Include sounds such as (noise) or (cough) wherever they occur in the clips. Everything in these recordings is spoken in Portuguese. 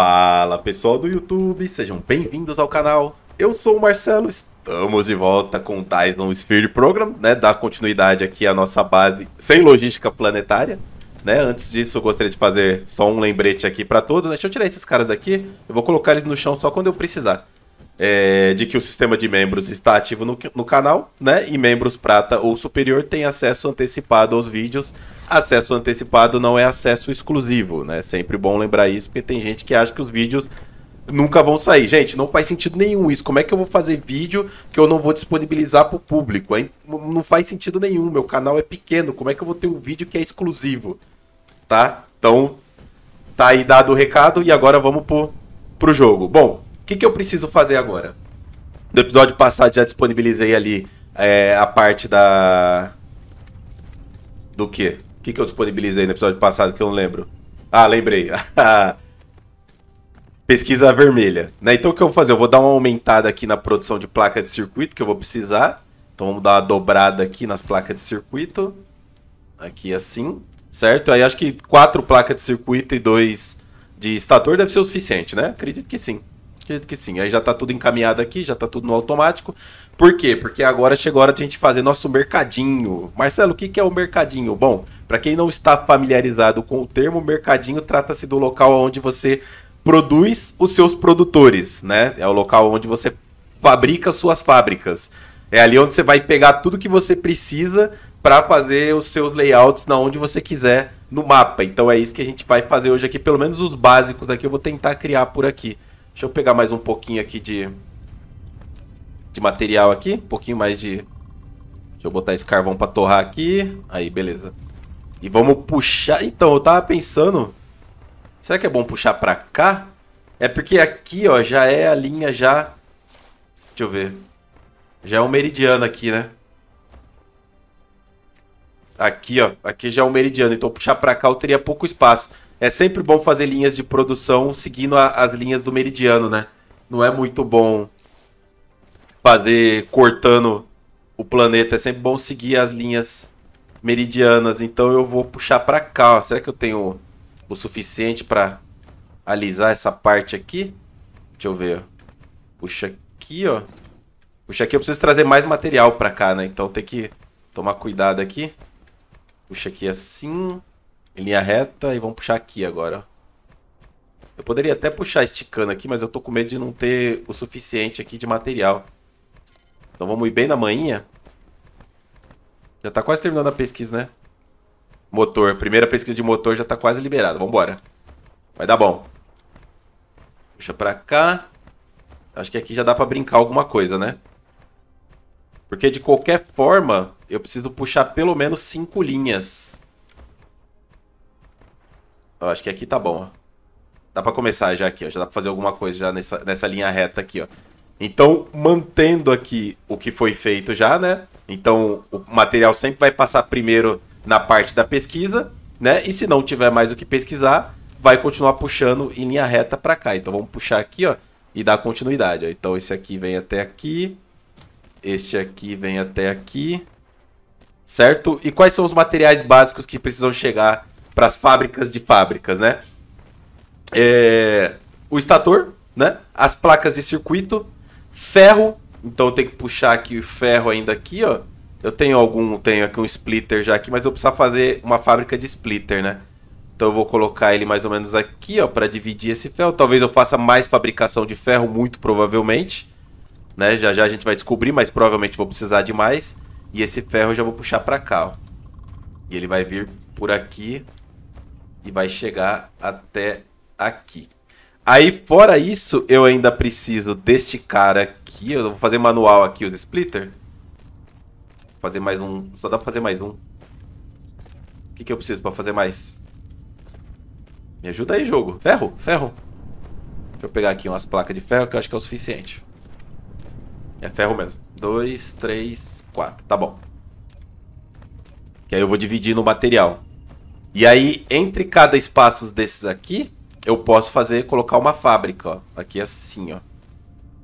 Fala pessoal do YouTube, sejam bem-vindos ao canal. Eu sou o Marcelo, estamos de volta com o Tyson Spirit Program, né? Dar continuidade aqui à nossa base sem logística planetária. Né? Antes disso, eu gostaria de fazer só um lembrete aqui para todos. Né? Deixa eu tirar esses caras daqui, eu vou colocar eles no chão só quando eu precisar é, de que o sistema de membros está ativo no, no canal, né? E membros prata ou superior têm acesso antecipado aos vídeos. Acesso antecipado não é acesso exclusivo, né? Sempre bom lembrar isso, porque tem gente que acha que os vídeos nunca vão sair. Gente, não faz sentido nenhum isso. Como é que eu vou fazer vídeo que eu não vou disponibilizar para o público? Hein? Não faz sentido nenhum. Meu canal é pequeno. Como é que eu vou ter um vídeo que é exclusivo? Tá? Então, tá aí dado o recado e agora vamos pro, pro jogo. Bom, que, que eu preciso fazer agora? No episódio passado já disponibilizei ali é, a parte da. Do quê? O que, que eu disponibilizei no episódio passado que eu não lembro? Ah, lembrei. (laughs) Pesquisa vermelha. Né? Então o que eu vou fazer? Eu vou dar uma aumentada aqui na produção de placa de circuito que eu vou precisar. Então vamos dar uma dobrada aqui nas placas de circuito. Aqui assim, certo? Aí acho que quatro placas de circuito e dois de estator deve ser o suficiente, né? Acredito que sim acredito que sim. Aí já tá tudo encaminhado aqui, já tá tudo no automático. Por quê? Porque agora chegou a hora de a gente fazer nosso mercadinho. Marcelo, o que, que é o mercadinho? Bom, para quem não está familiarizado com o termo, mercadinho trata-se do local onde você produz os seus produtores, né? É o local onde você fabrica suas fábricas. É ali onde você vai pegar tudo que você precisa para fazer os seus layouts na onde você quiser no mapa. Então é isso que a gente vai fazer hoje aqui, pelo menos os básicos aqui eu vou tentar criar por aqui. Deixa eu pegar mais um pouquinho aqui de... De material aqui. Um pouquinho mais de... Deixa eu botar esse carvão pra torrar aqui. Aí, beleza. E vamos puxar... Então, eu tava pensando... Será que é bom puxar pra cá? É porque aqui, ó, já é a linha já... Deixa eu ver. Já é um meridiano aqui, né? Aqui, ó. Aqui já é um meridiano. Então, puxar pra cá eu teria pouco espaço. É sempre bom fazer linhas de produção seguindo a, as linhas do meridiano, né? Não é muito bom fazer cortando o planeta. É sempre bom seguir as linhas meridianas. Então eu vou puxar para cá. Ó. Será que eu tenho o suficiente para alisar essa parte aqui? Deixa eu ver. Puxa aqui, ó. Puxa aqui, eu preciso trazer mais material para cá, né? Então tem que tomar cuidado aqui. Puxa aqui assim em linha reta e vamos puxar aqui agora. Eu poderia até puxar esticando aqui, mas eu tô com medo de não ter o suficiente aqui de material. Então vamos ir bem na manhinha. Já tá quase terminando a pesquisa, né? Motor. Primeira pesquisa de motor já tá quase liberada. Vambora. Vai dar bom. Puxa pra cá. Acho que aqui já dá pra brincar alguma coisa, né? Porque de qualquer forma, eu preciso puxar pelo menos cinco linhas. Eu acho que aqui tá bom, ó. Dá pra começar já aqui, ó. Já dá pra fazer alguma coisa já nessa, nessa linha reta aqui, ó. Então, mantendo aqui o que foi feito já, né? Então, o material sempre vai passar primeiro na parte da pesquisa, né? E se não tiver mais o que pesquisar, vai continuar puxando em linha reta para cá. Então, vamos puxar aqui, ó, e dar continuidade, ó. Então, esse aqui vem até aqui, este aqui vem até aqui, certo? E quais são os materiais básicos que precisam chegar para as fábricas de fábricas, né? É, o estator, né? As placas de circuito, ferro. Então eu tenho que puxar aqui o ferro ainda aqui, ó. Eu tenho algum, tenho aqui um splitter já aqui, mas eu precisar fazer uma fábrica de splitter, né? Então eu vou colocar ele mais ou menos aqui, ó, para dividir esse ferro. Talvez eu faça mais fabricação de ferro, muito provavelmente, né? Já já a gente vai descobrir, mas provavelmente vou precisar de mais. E esse ferro eu já vou puxar para cá, ó. E ele vai vir por aqui e vai chegar até aqui. Aí, fora isso, eu ainda preciso deste cara aqui. Eu vou fazer manual aqui, os splitter. Vou fazer mais um. Só dá pra fazer mais um. O que, que eu preciso pra fazer mais? Me ajuda aí, jogo. Ferro, ferro. Deixa eu pegar aqui umas placas de ferro que eu acho que é o suficiente. É ferro mesmo. Dois, três, quatro. Tá bom. Que aí eu vou dividir no material. E aí, entre cada espaço desses aqui, eu posso fazer, colocar uma fábrica, ó. Aqui assim, ó.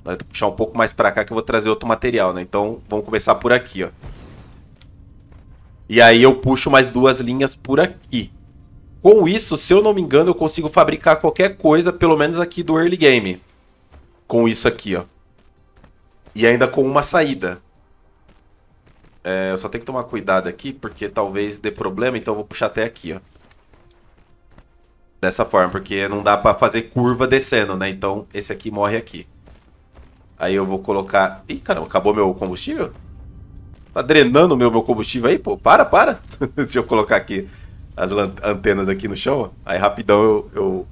Vai puxar um pouco mais pra cá que eu vou trazer outro material, né? Então, vamos começar por aqui, ó. E aí eu puxo mais duas linhas por aqui. Com isso, se eu não me engano, eu consigo fabricar qualquer coisa, pelo menos aqui do early game. Com isso aqui, ó. E ainda com uma saída. É, eu só tenho que tomar cuidado aqui, porque talvez dê problema, então eu vou puxar até aqui, ó. Dessa forma, porque não dá pra fazer curva descendo, né? Então esse aqui morre aqui. Aí eu vou colocar... Ih, caramba, acabou meu combustível? Tá drenando o meu, meu combustível aí, pô. Para, para. (laughs) Deixa eu colocar aqui as antenas aqui no chão. Ó. Aí rapidão eu, eu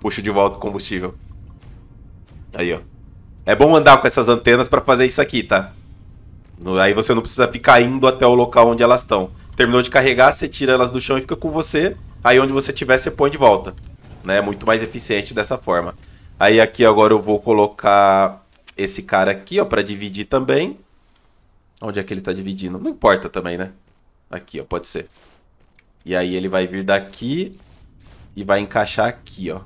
puxo de volta o combustível. Aí, ó. É bom andar com essas antenas pra fazer isso aqui, tá? Tá? Aí você não precisa ficar indo até o local onde elas estão. Terminou de carregar, você tira elas do chão e fica com você. Aí onde você tiver, você põe de volta. Né? É muito mais eficiente dessa forma. Aí aqui agora eu vou colocar esse cara aqui, ó, para dividir também. Onde é que ele tá dividindo? Não importa também, né? Aqui, ó, pode ser. E aí ele vai vir daqui e vai encaixar aqui, ó.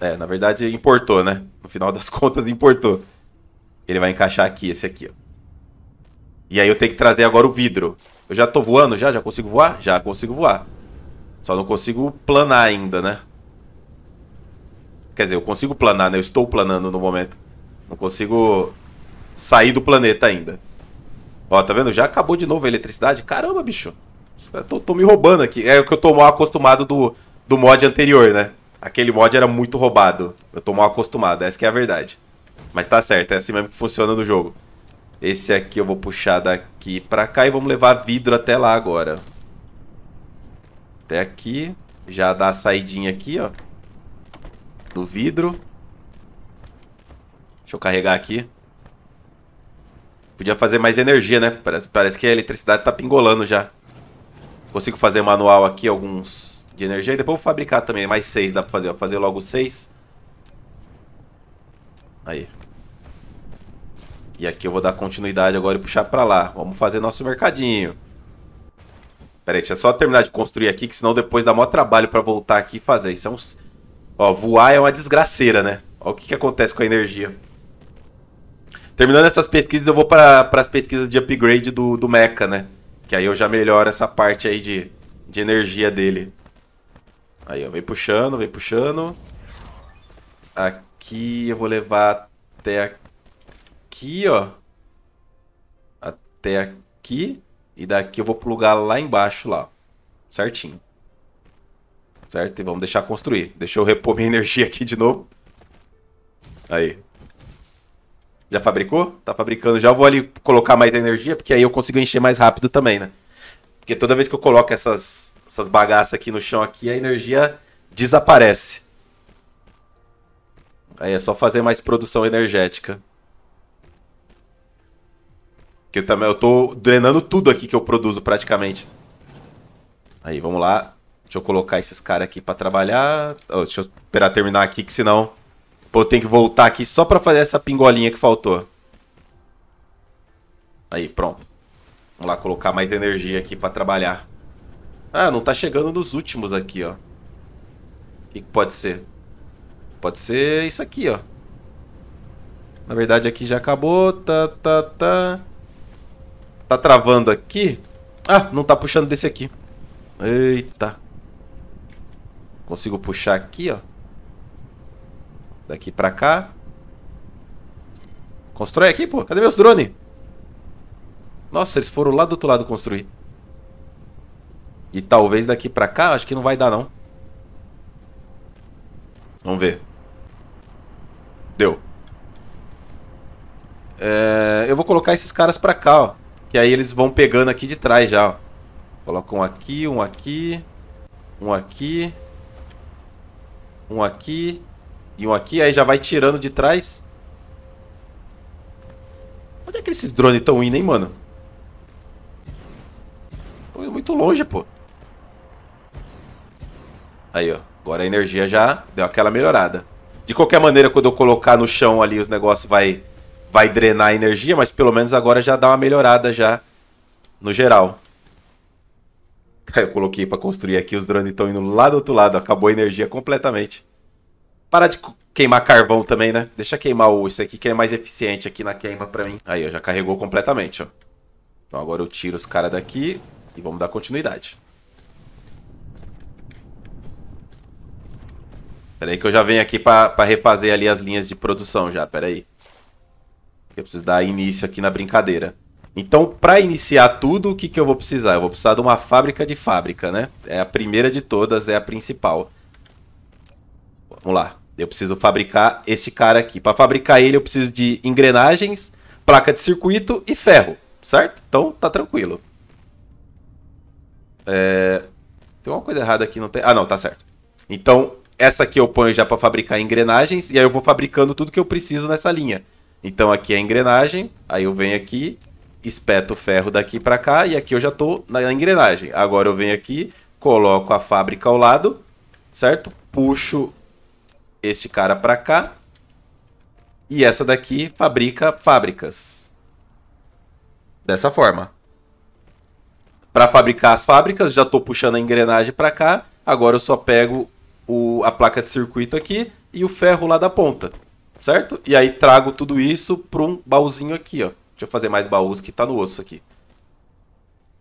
É, na verdade importou, né? No final das (laughs) contas importou. Ele vai encaixar aqui, esse aqui, ó. E aí eu tenho que trazer agora o vidro. Eu já tô voando já? Já consigo voar? Já consigo voar. Só não consigo planar ainda, né? Quer dizer, eu consigo planar, né? Eu estou planando no momento. Não consigo sair do planeta ainda. Ó, tá vendo? Já acabou de novo a eletricidade. Caramba, bicho. Tô, tô me roubando aqui. É o que eu tô mal acostumado do, do mod anterior, né? Aquele mod era muito roubado. Eu tô mal acostumado. Essa é a verdade. Mas tá certo, é assim mesmo que funciona no jogo. Esse aqui eu vou puxar daqui pra cá e vamos levar vidro até lá agora. Até aqui. Já dá a saidinha aqui, ó. Do vidro. Deixa eu carregar aqui. Podia fazer mais energia, né? Parece, parece que a eletricidade tá pingolando já. Consigo fazer manual aqui, alguns de energia. E depois vou fabricar também mais seis, dá pra fazer. ó. fazer logo seis. Aí. E aqui eu vou dar continuidade agora e puxar pra lá. Vamos fazer nosso mercadinho. Pera aí, deixa eu só terminar de construir aqui, que senão depois dá maior trabalho pra voltar aqui e fazer. Isso é Ó, voar é uma desgraceira, né? Olha o que, que acontece com a energia. Terminando essas pesquisas, eu vou para as pesquisas de upgrade do, do Mecha, né? Que aí eu já melhoro essa parte aí de, de energia dele. Aí, ó, vem puxando, vem puxando. Aqui aqui, eu vou levar até aqui, ó. Até aqui. E daqui eu vou plugar lá embaixo, lá. Certinho. Certo? E vamos deixar construir. Deixa eu repor minha (laughs) energia aqui de novo. Aí. Já fabricou? Tá fabricando. Já eu vou ali colocar mais energia, porque aí eu consigo encher mais rápido também, né? Porque toda vez que eu coloco essas, essas bagaças aqui no chão aqui, a energia desaparece. Aí é só fazer mais produção energética. Que também eu tô drenando tudo aqui que eu produzo praticamente. Aí, vamos lá. Deixa eu colocar esses caras aqui pra trabalhar. Oh, deixa eu esperar terminar aqui, que senão... Pô, eu tenho que voltar aqui só pra fazer essa pingolinha que faltou. Aí, pronto. Vamos lá colocar mais energia aqui pra trabalhar. Ah, não tá chegando nos últimos aqui, ó. O que, que pode ser? Pode ser isso aqui, ó. Na verdade, aqui já acabou. Tá, tá, tá. Tá travando aqui. Ah, não tá puxando desse aqui. Eita. Consigo puxar aqui, ó. Daqui pra cá. Constrói aqui, pô. Cadê meus drones? Nossa, eles foram lá do outro lado construir. E talvez daqui pra cá, acho que não vai dar, não. Vamos ver. Deu. É, eu vou colocar esses caras pra cá, ó. Que aí eles vão pegando aqui de trás já, ó. Coloca um aqui, um aqui, um aqui, um aqui e um aqui. Aí já vai tirando de trás. Onde é que esses drones estão indo, hein, mano? indo é muito longe, pô. Aí, ó. Agora a energia já deu aquela melhorada. De qualquer maneira, quando eu colocar no chão ali os negócios vai vai drenar a energia, mas pelo menos agora já dá uma melhorada já no geral. (laughs) Eu coloquei para construir aqui, os drones estão indo lá do outro lado, acabou a energia completamente. Para de queimar carvão também, né? Deixa queimar o, isso aqui que é mais eficiente aqui na queima pra mim. Aí, ó, já carregou completamente, ó. Então agora eu tiro os caras daqui e vamos dar continuidade. peraí que eu já venho aqui para refazer ali as linhas de produção já, peraí Eu preciso dar início aqui na brincadeira. Então, para iniciar tudo, o que, que eu vou precisar? Eu vou precisar de uma fábrica de fábrica, né? É a primeira de todas, é a principal. Vamos lá. Eu preciso fabricar este cara aqui. Para fabricar ele, eu preciso de engrenagens, placa de circuito e ferro, certo? Então, tá tranquilo. É... Tem uma coisa errada aqui, não tem? Ah, não, tá certo. Então, essa aqui eu ponho já para fabricar engrenagens e aí eu vou fabricando tudo que eu preciso nessa linha. Então aqui é a engrenagem, aí eu venho aqui, espeto o ferro daqui para cá e aqui eu já tô na engrenagem. Agora eu venho aqui, coloco a fábrica ao lado, certo? Puxo este cara para cá e essa daqui fabrica fábricas. Dessa forma. Para fabricar as fábricas, já estou puxando a engrenagem para cá. Agora eu só pego o, a placa de circuito aqui e o ferro lá da ponta, certo? E aí trago tudo isso para um baúzinho aqui, ó. Deixa eu fazer mais baús que tá no osso aqui.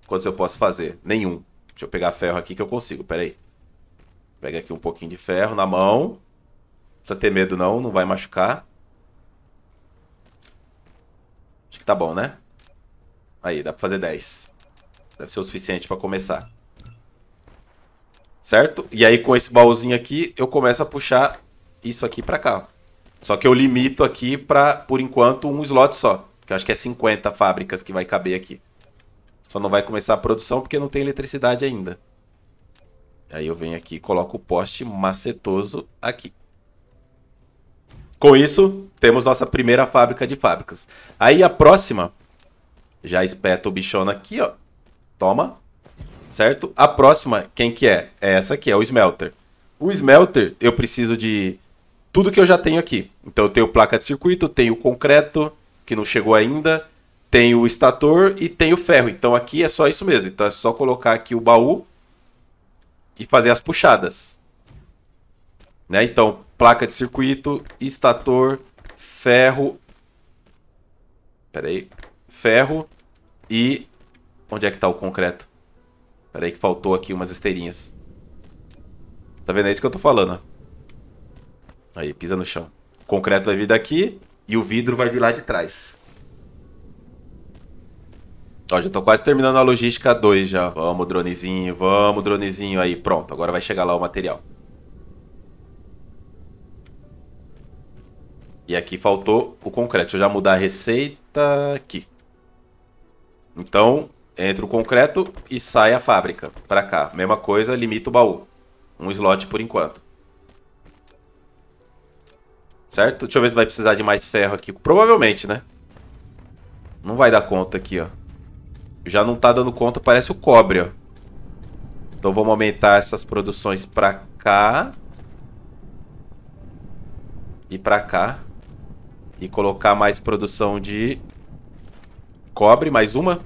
Quantos eu posso fazer? Nenhum. Deixa eu pegar ferro aqui que eu consigo, pera aí. Pega aqui um pouquinho de ferro na mão. Não precisa ter medo não, não vai machucar. Acho que tá bom, né? Aí, dá pra fazer 10. Deve ser o suficiente pra começar certo? E aí com esse baúzinho aqui, eu começo a puxar isso aqui para cá. Só que eu limito aqui para, por enquanto, um slot só. Que eu acho que é 50 fábricas que vai caber aqui. Só não vai começar a produção porque não tem eletricidade ainda. Aí eu venho aqui e coloco o poste macetoso aqui. Com isso, temos nossa primeira fábrica de fábricas. Aí a próxima, já espeta o bichona aqui, ó. Toma certo? A próxima, quem que é? É essa aqui, é o smelter. O smelter, eu preciso de tudo que eu já tenho aqui. Então eu tenho placa de circuito, tenho concreto, que não chegou ainda, tenho o estator e tenho ferro. Então aqui é só isso mesmo. Então é só colocar aqui o baú e fazer as puxadas. Né? Então, placa de circuito, estator, ferro. Peraí, Ferro e. Onde é que tá o concreto? Pera aí que faltou aqui umas esteirinhas. Tá vendo? É isso que eu tô falando, Aí, pisa no chão. O concreto vai vir daqui e o vidro vai vir lá de trás. Ó, já tô quase terminando a logística 2 já. Vamos, dronezinho, vamos, dronezinho. Aí, pronto. Agora vai chegar lá o material. E aqui faltou o concreto. Deixa eu já mudar a receita aqui. Então, entra o concreto e sai a fábrica para cá. Mesma coisa, limita o baú. Um slot por enquanto. Certo? Deixa eu ver se vai precisar de mais ferro aqui. Provavelmente, né? Não vai dar conta aqui, ó. Já não tá dando conta, parece o cobre, ó. Então vamos aumentar essas produções pra cá. E pra cá. E colocar mais produção de cobre, mais uma.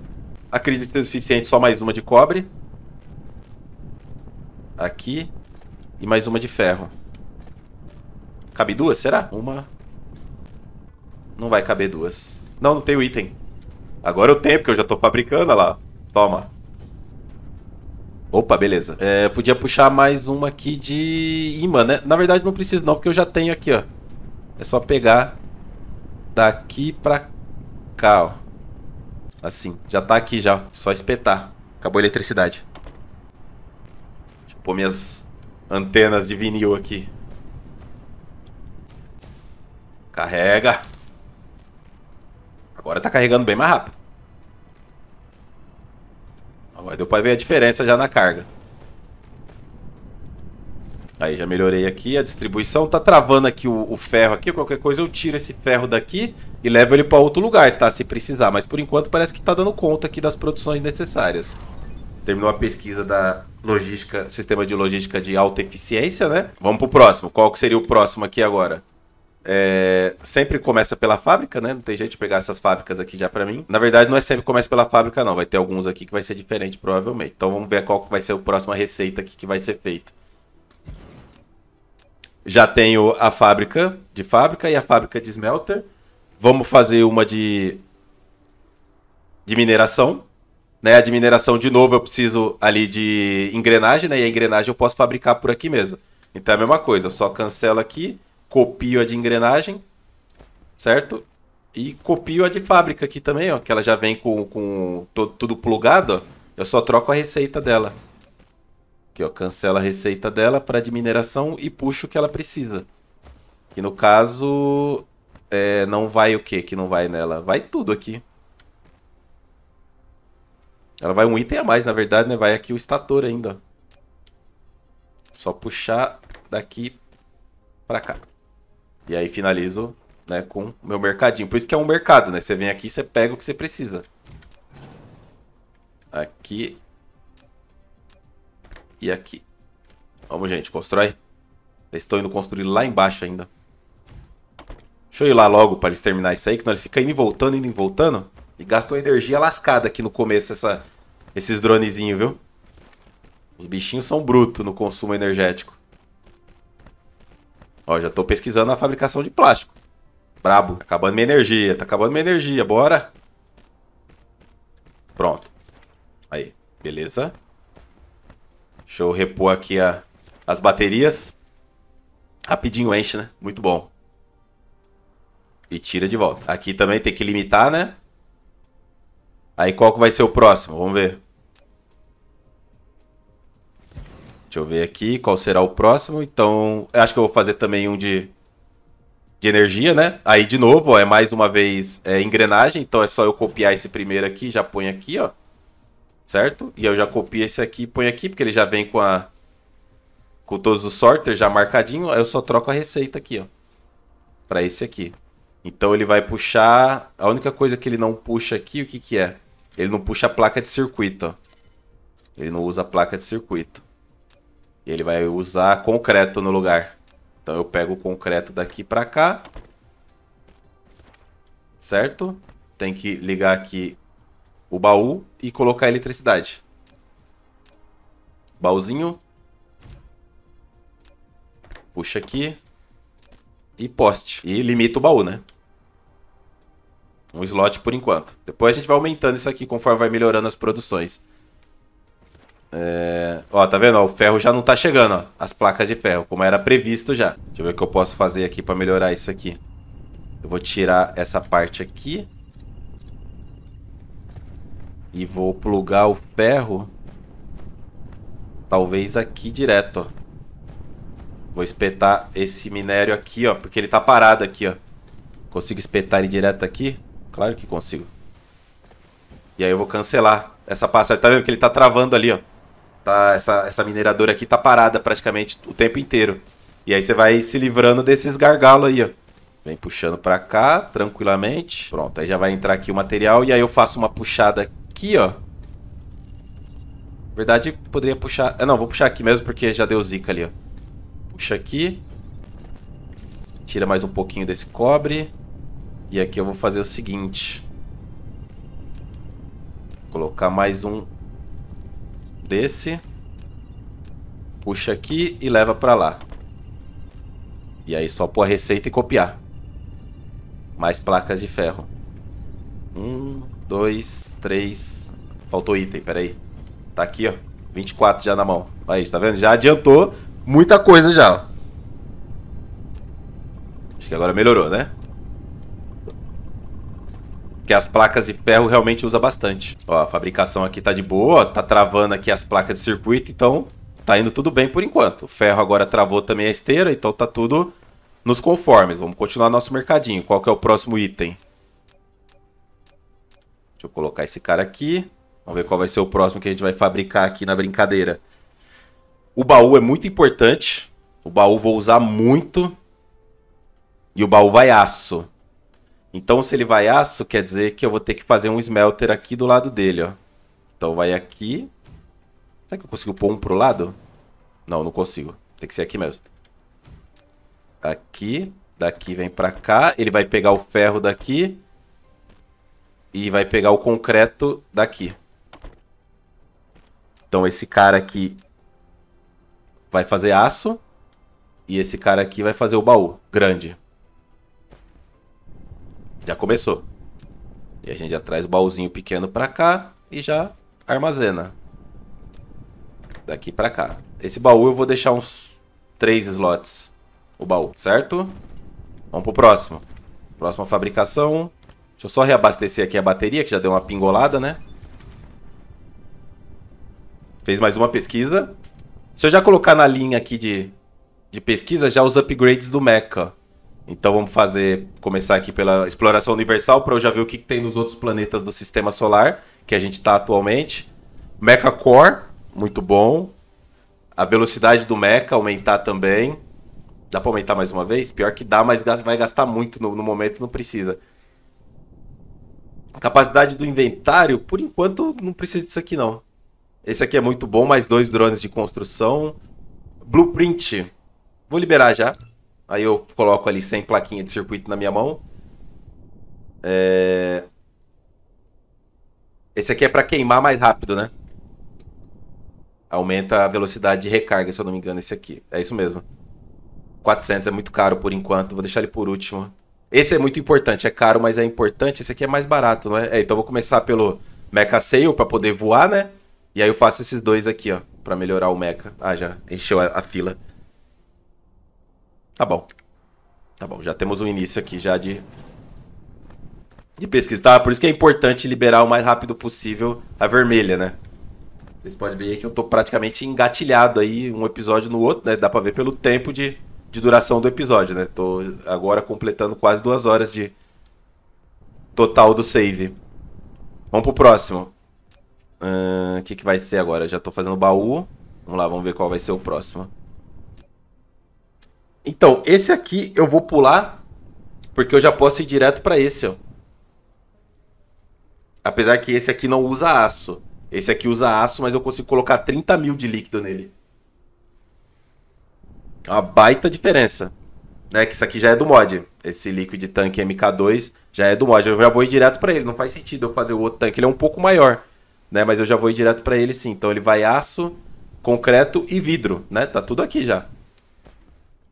Acredito ser o suficiente só mais uma de cobre. Aqui. E mais uma de ferro. Cabe duas, será? Uma. Não vai caber duas. Não, não tem o item. Agora eu tenho, porque eu já tô fabricando, olha lá. Toma. Opa, beleza. É, podia puxar mais uma aqui de imã, né? Na verdade não preciso não, porque eu já tenho aqui, ó. É só pegar daqui pra cá, ó. Assim, já tá aqui já, só espetar. Acabou a eletricidade. Deixa eu pôr minhas antenas de vinil aqui. Carrega. Agora tá carregando bem mais rápido. Agora deu pra ver a diferença já na carga. Aí já melhorei aqui a distribuição. Tá travando aqui o, o ferro aqui. Qualquer coisa eu tiro esse ferro daqui e leva ele para outro lugar, tá? Se precisar. Mas por enquanto parece que tá dando conta aqui das produções necessárias. Terminou a pesquisa da logística, sistema de logística de alta eficiência, né? Vamos pro próximo. Qual que seria o próximo aqui agora? É, sempre começa pela fábrica, né? Não tem jeito de pegar essas fábricas aqui já para mim. Na verdade, não é sempre começa pela fábrica, não. Vai ter alguns aqui que vai ser diferente, provavelmente. Então vamos ver qual vai ser a próxima receita aqui que vai ser feita. Já tenho a fábrica de fábrica e a fábrica de smelter. Vamos fazer uma de de mineração, né? A de mineração de novo eu preciso ali de engrenagem, né? E a engrenagem eu posso fabricar por aqui mesmo. Então é a mesma coisa, só cancelo aqui, copio a de engrenagem, certo? E copio a de fábrica aqui também, ó, que ela já vem com, com tudo plugado, ó. Eu só troco a receita dela. Aqui, ó, cancela a receita dela para de mineração e puxo o que ela precisa. Que no caso é, não vai o que que não vai nela? Vai tudo aqui. Ela vai um item a mais, na verdade, né? Vai aqui o estator ainda. Só puxar daqui pra cá. E aí finalizo né, com o meu mercadinho. Por isso que é um mercado, né? Você vem aqui e você pega o que você precisa. Aqui. E aqui. Vamos, gente. Constrói. Estou indo construir lá embaixo ainda. Deixa eu ir lá logo para eles terminar isso aí, que senão ele fica indo e voltando, indo e voltando. E gastou energia lascada aqui no começo essa, esses dronezinhos, viu? Os bichinhos são brutos no consumo energético. Ó, já tô pesquisando a fabricação de plástico. Brabo. Tá acabando minha energia, tá acabando minha energia, bora. Pronto. Aí, beleza. Deixa eu repor aqui a, as baterias. Rapidinho enche, né? Muito bom. E tira de volta. Aqui também tem que limitar, né? Aí qual que vai ser o próximo? Vamos ver. Deixa eu ver aqui qual será o próximo. Então, acho que eu vou fazer também um de, de energia, né? Aí, de novo, ó, é mais uma vez é, engrenagem. Então, é só eu copiar esse primeiro aqui, já põe aqui, ó. Certo? E eu já copio esse aqui e põe aqui, porque ele já vem com a... Com todos os sorters já marcadinho. Aí eu só troco a receita aqui, ó. Pra esse aqui. Então ele vai puxar. A única coisa que ele não puxa aqui, o que, que é? Ele não puxa a placa de circuito. Ó. Ele não usa a placa de circuito. Ele vai usar concreto no lugar. Então eu pego o concreto daqui pra cá. Certo? Tem que ligar aqui o baú e colocar eletricidade. Baúzinho. Puxa aqui. E poste. E limita o baú, né? Um slot por enquanto. Depois a gente vai aumentando isso aqui conforme vai melhorando as produções. É... Ó, tá vendo? Ó, o ferro já não tá chegando, ó. As placas de ferro, como era previsto já. Deixa eu ver o que eu posso fazer aqui pra melhorar isso aqui. Eu vou tirar essa parte aqui. E vou plugar o ferro. Talvez aqui direto, ó. Vou espetar esse minério aqui, ó. Porque ele tá parado aqui, ó. Consigo espetar ele direto aqui. Claro que consigo. E aí eu vou cancelar essa passagem. Tá vendo que ele tá travando ali, ó. Tá, essa, essa mineradora aqui tá parada praticamente o tempo inteiro. E aí você vai se livrando desses gargalos aí, ó. Vem puxando pra cá, tranquilamente. Pronto, aí já vai entrar aqui o material. E aí eu faço uma puxada aqui, ó. Na verdade, poderia puxar... Ah, não, vou puxar aqui mesmo porque já deu zica ali, ó. Puxa aqui. Tira mais um pouquinho desse cobre. E aqui eu vou fazer o seguinte. Colocar mais um desse. Puxa aqui e leva pra lá. E aí só pôr a receita e copiar. Mais placas de ferro. Um, dois, três... Faltou item, peraí. Tá aqui, ó. 24 já na mão. Aí, tá vendo? Já adiantou muita coisa já, Acho que agora melhorou, né? que as placas de ferro realmente usa bastante. Ó, a fabricação aqui tá de boa, tá travando aqui as placas de circuito, então tá indo tudo bem por enquanto. O ferro agora travou também a esteira, então tá tudo nos conformes. Vamos continuar nosso mercadinho. Qual que é o próximo item? Deixa eu colocar esse cara aqui. Vamos ver qual vai ser o próximo que a gente vai fabricar aqui na brincadeira. O baú é muito importante. O baú vou usar muito. E o baú vai aço. Então, se ele vai aço, quer dizer que eu vou ter que fazer um smelter aqui do lado dele, ó. Então vai aqui. Será que eu consigo pôr um pro lado? Não, não consigo. Tem que ser aqui mesmo. Aqui. Daqui vem pra cá. Ele vai pegar o ferro daqui. E vai pegar o concreto daqui. Então esse cara aqui vai fazer aço. E esse cara aqui vai fazer o baú grande. Já começou. E a gente já traz o baúzinho pequeno pra cá e já armazena. Daqui pra cá. Esse baú eu vou deixar uns 3 slots. O baú, certo? Vamos pro próximo. Próxima fabricação. Deixa eu só reabastecer aqui a bateria, que já deu uma pingolada, né? Fez mais uma pesquisa. Se eu já colocar na linha aqui de, de pesquisa, já os upgrades do mecha. Então vamos fazer, começar aqui pela exploração universal para eu já ver o que, que, tem nos outros planetas do sistema solar que a gente está atualmente. Mecha Core, muito bom. A velocidade do Mecha aumentar também. Dá para aumentar mais uma vez? Pior que dá, mas vai gastar muito no, no momento, não precisa. Capacidade do inventário, por enquanto não precisa disso aqui não. Esse aqui é muito bom, mais dois drones de construção. Blueprint. Vou liberar já. Aí eu coloco ali 100 plaquinha de circuito na minha mão. É... Esse aqui é para queimar mais rápido, né? Aumenta a velocidade de recarga, se eu não me engano, esse aqui. É isso mesmo. 400 é muito caro por enquanto, vou deixar ele por último. Esse é muito importante, é caro, mas é importante. Esse aqui é mais barato, não é? é então vou começar pelo Mecha Sail para poder voar, né? E aí eu faço esses dois aqui, ó, para melhorar o Mecha. Ah, já encheu a, a fila. Tá bom. Tá bom, já temos um início aqui já de... De pesquisar, por isso que é importante liberar o mais rápido possível a vermelha, né? Vocês podem ver que eu tô praticamente engatilhado aí, um episódio no outro, né? Dá pra ver pelo tempo de, de duração do episódio, né? Tô agora completando quase duas horas de total do save. Vamos pro próximo. O uh, que, que vai ser agora? já tô fazendo baú. Vamos lá, vamos ver qual vai ser o próximo. Então, esse aqui eu vou pular, porque eu já posso ir direto para esse, ó. Apesar que esse aqui não usa aço. Esse aqui usa aço, mas eu consigo colocar 30 mil de líquido nele. É uma baita diferença. Né? Que isso aqui já é do mod. Esse líquido tanque MK2 já é do mod. Eu já vou ir direto para ele. Não faz sentido eu fazer o outro tanque. Ele é um pouco maior. Né? Mas eu já vou ir direto para ele sim. Então ele vai aço, concreto e vidro. Né? Tá tudo aqui já.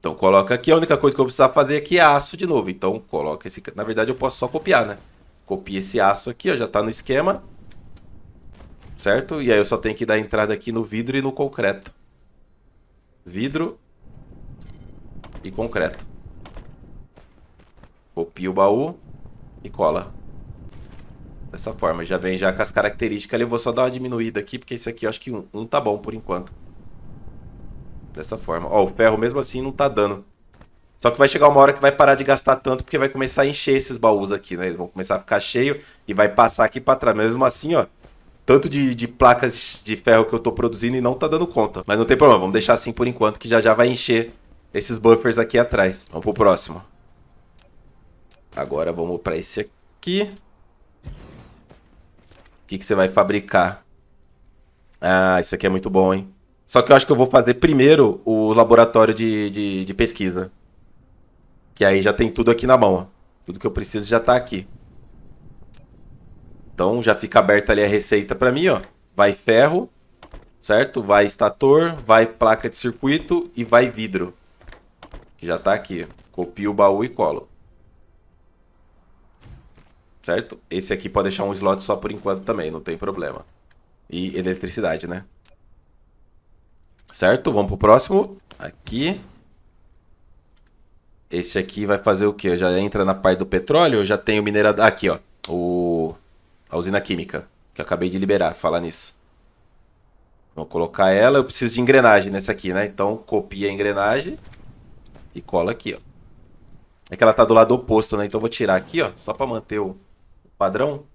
Então coloca aqui, a única coisa que eu precisava fazer aqui é aço de novo. Então coloca esse... Na verdade eu posso só copiar, né? Copia esse aço aqui, ó, já tá no esquema. Certo? E aí eu só tenho que dar entrada aqui no vidro e no concreto. Vidro e concreto. Copia o baú e cola. Dessa forma, já vem já com as características ali. Eu vou só dar uma diminuída aqui, porque esse aqui eu acho que um, um tá bom por enquanto dessa forma. Ó, o ferro mesmo assim não tá dando. Só que vai chegar uma hora que vai parar de gastar tanto, porque vai começar a encher esses baús aqui, né? Eles vão começar a ficar cheio e vai passar aqui pra trás. Mesmo assim, ó, tanto de, de placas de ferro que eu tô produzindo e não tá dando conta. Mas não tem problema, vamos deixar assim por enquanto, que já já vai encher esses buffers aqui atrás. Vamos pro próximo. Agora vamos pra esse aqui. O que, que você vai fabricar? Ah, isso aqui é muito bom, hein? Só que eu acho que eu vou fazer primeiro o laboratório de, de, de pesquisa. Que aí já tem tudo aqui na mão. Ó. Tudo que eu preciso já tá aqui. Então já fica aberta ali a receita para mim, ó. Vai ferro, certo? Vai estator, vai placa de circuito e vai vidro. Que já tá aqui. Copio o baú e colo. Certo? Esse aqui pode deixar um slot só por enquanto também, não tem problema. E eletricidade, né? Certo? Vamos pro próximo. Aqui. Esse aqui vai fazer o quê? já entra na parte do petróleo, eu já tenho minerador. Ah, aqui, ó. O... A usina química, que eu acabei de liberar, falar nisso. Vou colocar ela, eu preciso de engrenagem nessa aqui, né? Então copia a engrenagem e cola aqui, ó. É que ela tá do lado oposto, né? Então eu vou tirar aqui, ó, só para manter o padrão.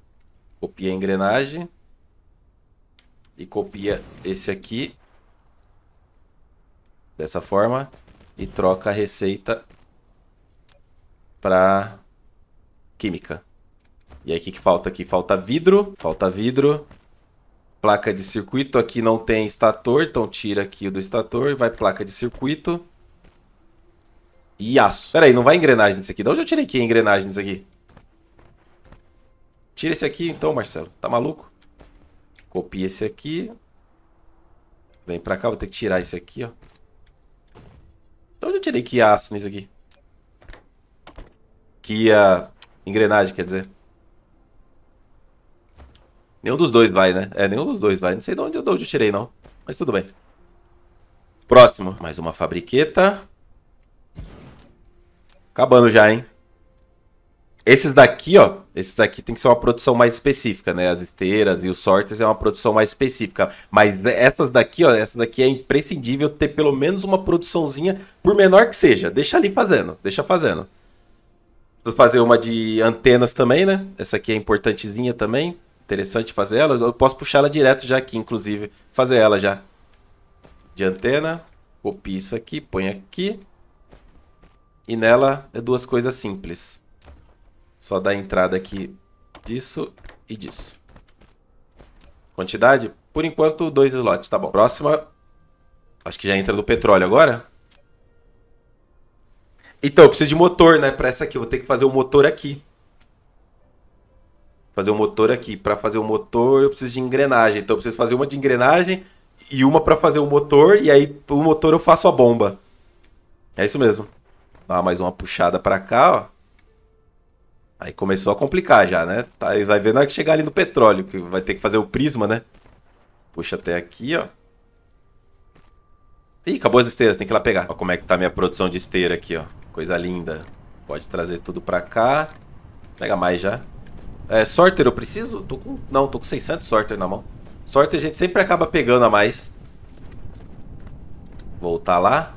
Copia a engrenagem e copia esse aqui dessa forma e troca a receita para química. E aí o que, que falta aqui? Falta vidro, falta vidro, placa de circuito, aqui não tem estator, então tira aqui o do estator, vai placa de circuito e aço. Pera aí, não vai engrenagem nisso aqui, de onde eu tirei aqui a engrenagem nisso aqui? Tira esse aqui então, Marcelo, tá maluco? Copia esse aqui, vem pra cá, vou ter que tirar esse aqui, ó onde eu tirei que aço nisso aqui. Que a engrenagem, quer dizer. Nenhum dos dois vai, né? É, nenhum dos dois vai. Não sei de onde, de onde eu tirei, não. Mas tudo bem. Próximo. Mais uma fabriqueta. Acabando já, hein? Esses daqui, ó, esses daqui tem que ser uma produção mais específica, né? As esteiras e os sorters é uma produção mais específica. Mas essas daqui, ó, essas daqui é imprescindível ter pelo menos uma produçãozinha, por menor que seja. Deixa ali fazendo, deixa fazendo. Preciso fazer uma de antenas também, né? Essa aqui é importantezinha também. Interessante fazer ela. Eu posso puxar ela direto já aqui, inclusive. Fazer ela já. De antena. Copia isso aqui, põe aqui. E nela é duas coisas simples. Só dá entrada aqui disso e disso. Quantidade? Por enquanto, dois slots, tá bom. Próxima. Acho que já entra do petróleo agora. Então, eu preciso de motor, né? Pra essa aqui. Eu vou ter que fazer o um motor aqui. Fazer o um motor aqui. Pra fazer o um motor, eu preciso de engrenagem. Então, eu preciso fazer uma de engrenagem e uma pra fazer o motor. E aí, o motor eu faço a bomba. É isso mesmo. Dá mais uma puxada pra cá, ó. Aí começou a complicar já, né? Tá, vai ver na hora que chegar ali no petróleo, que vai ter que fazer o prisma, né? Puxa até aqui, ó. Ih, acabou as esteiras, tem que ir lá pegar. Olha como é que tá a minha produção de esteira aqui, ó. Coisa linda. Pode trazer tudo pra cá. Pega mais já. É, sorter eu preciso? Tô com... Não, tô com 600 sorter na mão. Sorter a gente sempre acaba pegando a mais. Voltar lá.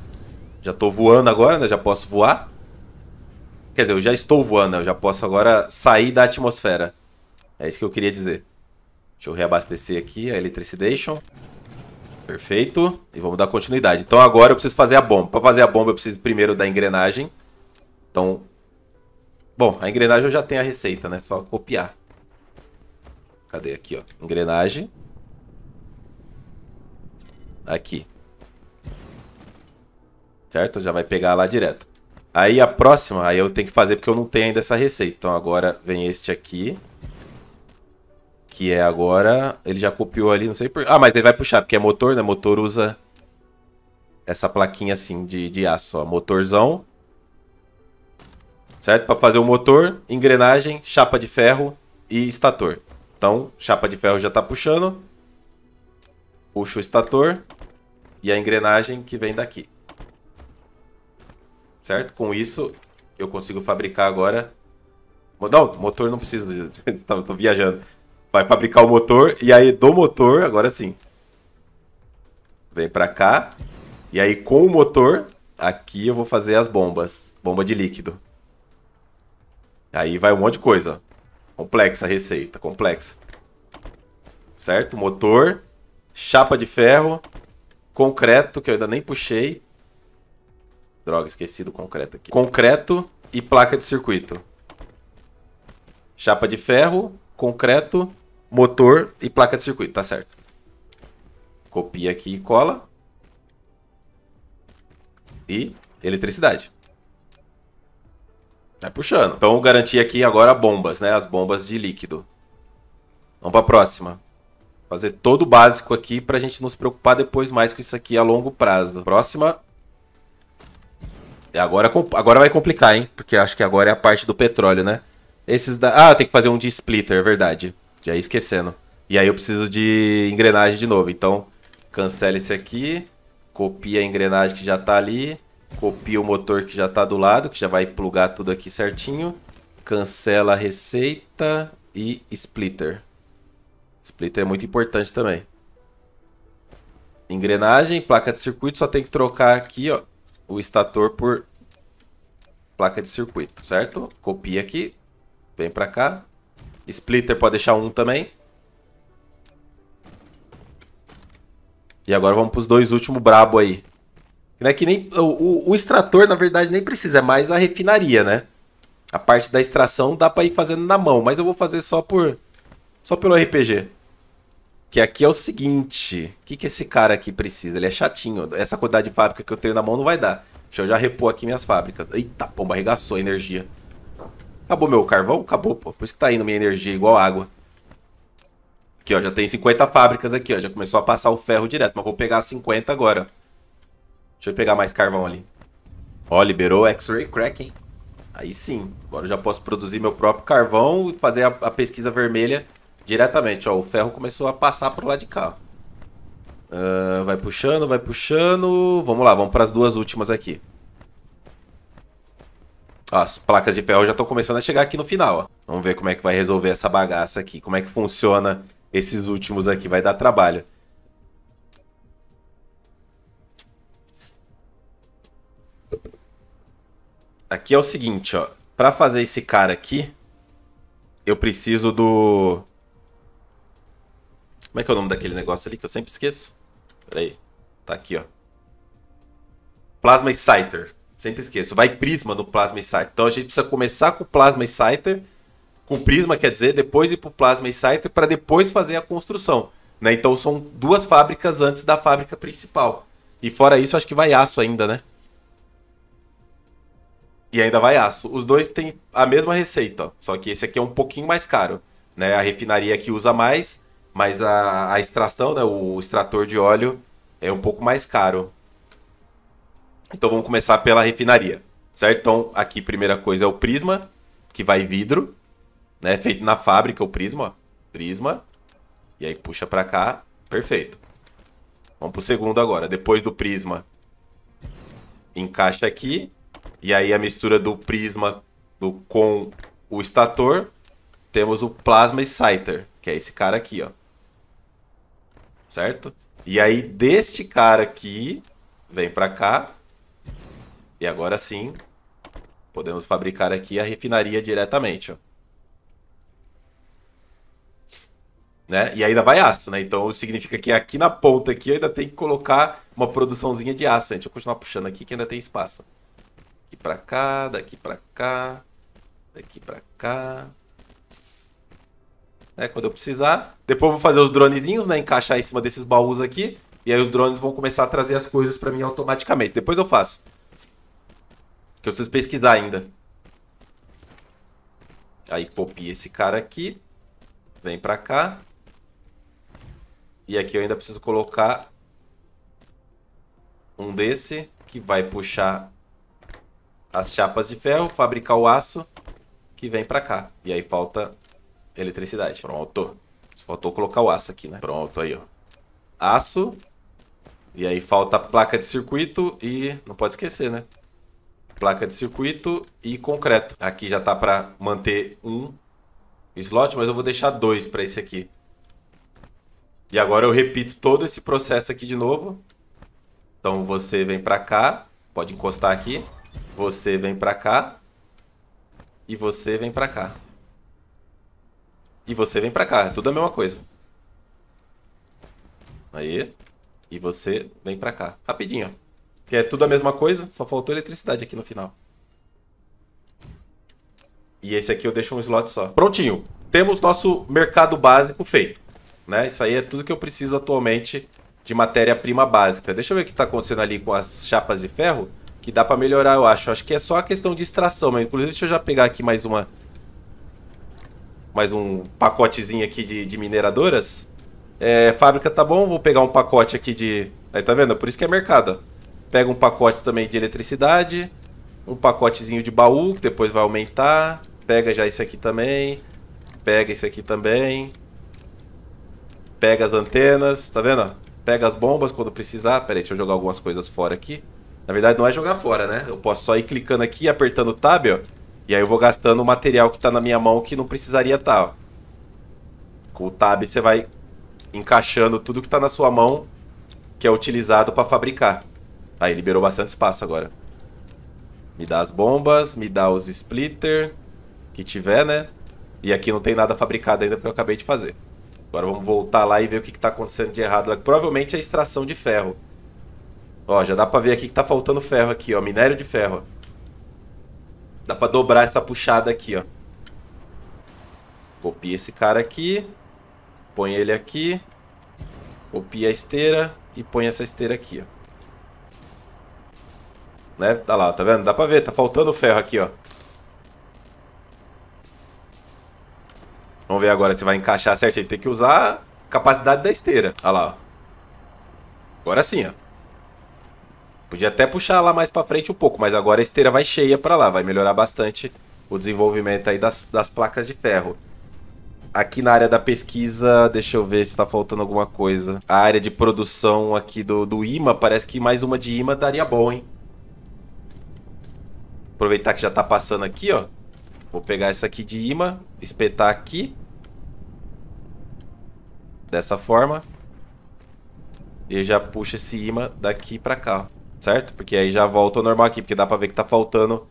Já tô voando agora, né? Já posso voar. Quer dizer, eu já estou voando, eu já posso agora sair da atmosfera. É isso que eu queria dizer. Deixa eu reabastecer aqui a Electricidation. Perfeito. E vamos dar continuidade. Então agora eu preciso fazer a bomba. Para fazer a bomba eu preciso primeiro da engrenagem. Então... Bom, a engrenagem eu já tenho a receita, né? Só copiar. Cadê? Aqui, ó. Engrenagem. Aqui. Certo? Já vai pegar lá direto. Aí a próxima, aí eu tenho que fazer porque eu não tenho ainda essa receita. Então agora vem este aqui. Que é agora. Ele já copiou ali, não sei por. Ah, mas ele vai puxar, porque é motor, né? Motor usa essa plaquinha assim de, de aço, ó. Motorzão. Certo? Para fazer o motor, engrenagem, chapa de ferro e estator. Então, chapa de ferro já tá puxando. Puxa o estator. E a engrenagem que vem daqui certo? Com isso, eu consigo fabricar agora... Não, motor não precisa, (laughs) tô viajando. Vai fabricar o motor, e aí do motor, agora sim. Vem pra cá, e aí com o motor, aqui eu vou fazer as bombas. Bomba de líquido. Aí vai um monte de coisa. Complexa a receita, complexa. Certo? Motor, chapa de ferro, concreto, que eu ainda nem puxei. Droga, esqueci do concreto aqui. Concreto e placa de circuito. Chapa de ferro, concreto, motor e placa de circuito, tá certo. Copia aqui e cola. E eletricidade. Vai puxando. Então, garantir aqui agora bombas, né? As bombas de líquido. Vamos para próxima. Fazer todo o básico aqui para a gente não se preocupar depois mais com isso aqui a longo prazo. Próxima, é, agora, é agora vai complicar, hein? Porque acho que agora é a parte do petróleo, né? Esses da... Ah, tem que fazer um de splitter, é verdade. Já ia esquecendo. E aí eu preciso de engrenagem de novo. Então, cancela esse aqui. Copia a engrenagem que já tá ali. Copia o motor que já tá do lado, que já vai plugar tudo aqui certinho. Cancela a receita e splitter. Splitter é muito importante também. Engrenagem, placa de circuito, só tem que trocar aqui, ó o estator por placa de circuito, certo? Copia aqui, vem pra cá. Splitter pode deixar um também. E agora vamos pros dois últimos brabo aí. Não é que nem, o, o, o extrator, na verdade, nem precisa, é mais a refinaria, né? A parte da extração dá pra ir fazendo na mão, mas eu vou fazer só por... Só pelo RPG. Que aqui é o seguinte: o que, que esse cara aqui precisa? Ele é chatinho. Essa quantidade de fábrica que eu tenho na mão não vai dar. Deixa eu já repor aqui minhas fábricas. Eita, pomba, arregaçou a energia. Acabou meu carvão? Acabou, pô. Por isso que tá indo minha energia igual água. Aqui, ó. Já tem 50 fábricas aqui, ó. Já começou a passar o ferro direto. Mas vou pegar 50 agora. Deixa eu pegar mais carvão ali. Ó, liberou o X-Ray cracking. Aí sim. Agora eu já posso produzir meu próprio carvão e fazer a, a pesquisa vermelha diretamente, ó, o ferro começou a passar pro lado de cá. Uh, vai puxando, vai puxando. Vamos lá, vamos para as duas últimas aqui. Ah, as placas de ferro já estão começando a chegar aqui no final, ó. Vamos ver como é que vai resolver essa bagaça aqui. Como é que funciona esses últimos aqui. Vai dar trabalho. Aqui é o seguinte, ó. Pra fazer esse cara aqui, eu preciso do... Como é que é o nome daquele negócio ali que eu sempre esqueço? Pera aí. Tá aqui, ó. Plasma Exciter. Sempre esqueço. Vai Prisma no Plasma Exciter. Então a gente precisa começar com o Plasma Exciter. Com o Prisma, quer dizer, depois ir pro Plasma Exciter para depois fazer a construção. Né? Então são duas fábricas antes da fábrica principal. E fora isso, acho que vai aço ainda, né? E ainda vai aço. Os dois têm a mesma receita, ó. só que esse aqui é um pouquinho mais caro. Né? A refinaria que usa mais mas a, a extração, né, o extrator de óleo é um pouco mais caro. Então vamos começar pela refinaria, certo? Então aqui primeira coisa é o prisma, que vai vidro, né? Feito na fábrica o prisma, ó. Prisma. E aí puxa para cá, perfeito. Vamos pro segundo agora. Depois do prisma, encaixa aqui. E aí a mistura do prisma do, com o estator, temos o plasma exciter, que é esse cara aqui, ó certo? E aí deste cara aqui vem para cá. E agora sim, podemos fabricar aqui a refinaria diretamente, ó. Né? E ainda vai aço, né? Então significa que aqui na ponta aqui ainda tem que colocar uma produçãozinha de aço. Né? Deixa eu continuar puxando aqui que ainda tem espaço. Daqui para cá, daqui para cá, daqui para cá né? Quando eu precisar. Depois eu vou fazer os dronezinhos, né? Encaixar em cima desses baús aqui. E aí os drones vão começar a trazer as coisas para mim automaticamente. Depois eu faço. Que eu preciso pesquisar ainda. Aí copia esse cara aqui. Vem pra cá. E aqui eu ainda preciso colocar um desse que vai puxar as chapas de ferro, fabricar o aço que vem pra cá. E aí falta eletricidade. Pronto. Só faltou colocar o aço aqui, né? Pronto, aí, ó. Aço. E aí falta placa de circuito e... Não pode esquecer, né? Placa de circuito e concreto. Aqui já tá pra manter um slot, mas eu vou deixar dois pra esse aqui. E agora eu repito todo esse processo aqui de novo. Então você vem pra cá. Pode encostar aqui. Você vem pra cá. E você vem pra cá. E você vem pra cá, é tudo a mesma coisa. Aí. E você vem pra cá. Rapidinho. Porque é tudo a mesma coisa, só faltou eletricidade aqui no final. E esse aqui eu deixo um slot só. Prontinho. Temos nosso mercado básico feito. Né? Isso aí é tudo que eu preciso atualmente de matéria-prima básica. Deixa eu ver o que está acontecendo ali com as chapas de ferro, que dá para melhorar, eu acho. Acho que é só a questão de extração, mas inclusive deixa eu já pegar aqui mais uma mais um pacotezinho aqui de, de mineradoras. É, fábrica tá bom, vou pegar um pacote aqui de. Aí tá vendo? Por isso que é mercado. Pega um pacote também de eletricidade, um pacotezinho de baú, que depois vai aumentar. Pega já isso aqui também. Pega isso aqui também. Pega as antenas, tá vendo? Pega as bombas quando precisar. Pera aí, deixa eu jogar algumas coisas fora aqui. Na verdade, não é jogar fora, né? Eu posso só ir clicando aqui, e apertando o tab, ó e aí eu vou gastando o material que tá na minha mão que não precisaria estar. Tá, Com o tab você vai encaixando tudo que tá na sua mão que é utilizado para fabricar. Aí liberou bastante espaço agora. Me dá as bombas, me dá os splitter que tiver, né? E aqui não tem nada fabricado ainda porque eu acabei de fazer. Agora vamos voltar lá e ver o que está acontecendo de errado. Provavelmente é a extração de ferro. Ó, já dá para ver aqui que está faltando ferro aqui, ó. Minério de ferro. Dá pra dobrar essa puxada aqui, ó. Copia esse cara aqui. Põe ele aqui. Copia a esteira e põe essa esteira aqui, ó. Né? Tá lá, tá vendo? Dá pra ver, tá faltando ferro aqui, ó. Vamos ver agora se vai encaixar certo certinho. Tem que usar a capacidade da esteira. Olha lá, ó. Agora sim, ó. Podia até puxar lá mais para frente um pouco, mas agora a esteira vai cheia para lá, vai melhorar bastante o desenvolvimento aí das, das placas de ferro. Aqui na área da pesquisa, deixa eu ver se está faltando alguma coisa. A área de produção aqui do, do imã, parece que mais uma de imã daria bom, hein? Aproveitar que já está passando aqui, ó. Vou pegar essa aqui de imã, espetar aqui. Dessa forma. E já puxa esse imã daqui para cá, ó certo? Porque aí já volta ao normal aqui, porque dá pra ver que tá faltando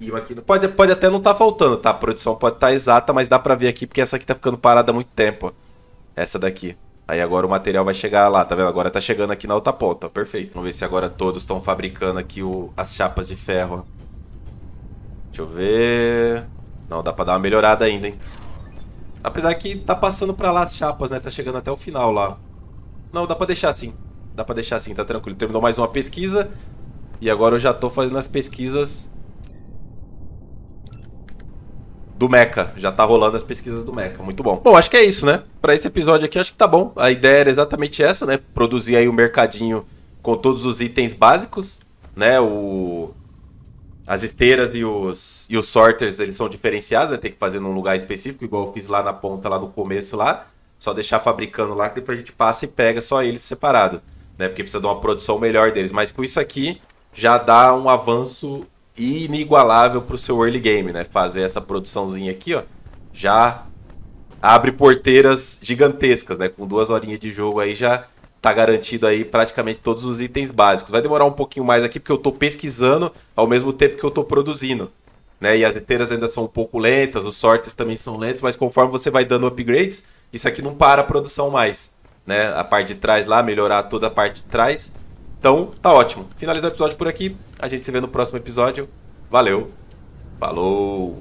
íon aqui. Pode, pode até não tá faltando, tá? A produção pode estar tá exata, mas dá pra ver aqui, porque essa aqui tá ficando parada há muito tempo. Essa daqui. Aí agora o material vai chegar lá, tá vendo? Agora tá chegando aqui na outra ponta, perfeito. Vamos ver se agora todos estão fabricando aqui o, as chapas de ferro. Deixa eu ver... Não, dá pra dar uma melhorada ainda, hein? Apesar que tá passando pra lá as chapas, né? Tá chegando até o final lá. Não, dá pra deixar assim. Dá pra deixar assim, tá tranquilo. Terminou mais uma pesquisa. E agora eu já tô fazendo as pesquisas do Mecha. Já tá rolando as pesquisas do Mecha. Muito bom. Bom, acho que é isso, né? Para esse episódio aqui, acho que tá bom. A ideia era exatamente essa, né? Produzir aí o um mercadinho com todos os itens básicos, né? O as esteiras e os e os sorters, eles são diferenciados, né? Tem que fazer num lugar específico, igual eu fiz lá na ponta lá no começo lá. Só deixar fabricando lá que depois a gente passa e pega só eles separado né? Porque precisa de uma produção melhor deles. Mas com isso aqui já dá um avanço inigualável para o seu early game, né? Fazer essa produçãozinha aqui, ó, já abre porteiras gigantescas, né? Com duas horinhas de jogo aí já tá garantido aí praticamente todos os itens básicos. Vai demorar um pouquinho mais aqui porque eu tô pesquisando ao mesmo tempo que eu tô produzindo. Né? E as esteiras ainda são um pouco lentas, os sortes também são lentos, mas conforme você vai dando upgrades, isso aqui não para a produção mais né, a parte de trás lá, melhorar toda a parte de trás. Então, tá ótimo. Finalizar o episódio por aqui. A gente se vê no próximo episódio. Valeu. Falou.